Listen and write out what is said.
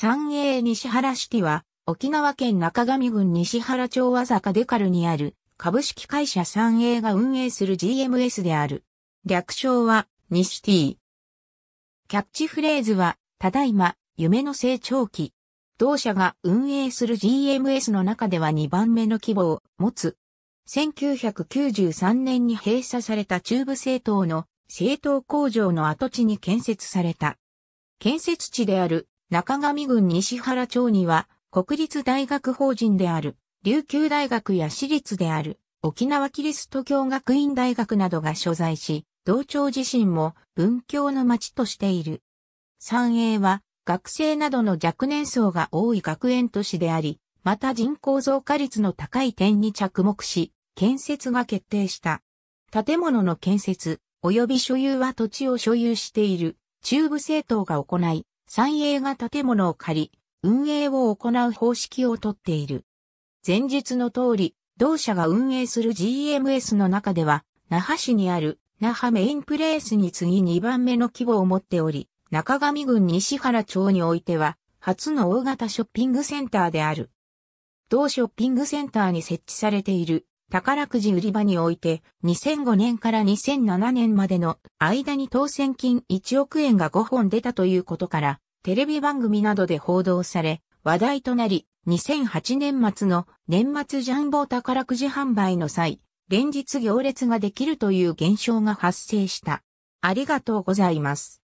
三栄西原シティは、沖縄県中上郡西原町和坂デカルにある、株式会社三栄が運営する GMS である。略称は、西ティ。キャッチフレーズは、ただいま、夢の成長期。同社が運営する GMS の中では2番目の規模を持つ。1993年に閉鎖された中部政党の政党工場の跡地に建設された。建設地である中上郡西原町には、国立大学法人である、琉球大学や私立である、沖縄キリスト教学院大学などが所在し、同町自身も文教の町としている。三栄は、学生などの若年層が多い学園都市であり、また人口増加率の高い点に着目し、建設が決定した。建物の建設、及び所有は土地を所有している中部政党が行い、三栄が建物を借り、運営を行う方式をとっている。前述の通り、同社が運営する GMS の中では、那覇市にある那覇メインプレースに次2番目の規模を持っており、中上郡西原町においては、初の大型ショッピングセンターである。同ショッピングセンターに設置されている宝くじ売り場において、2005年から2007年までの間に当選金1億円が5本出たということから、テレビ番組などで報道され、話題となり、2008年末の年末ジャンボ宝くじ販売の際、連日行列ができるという現象が発生した。ありがとうございます。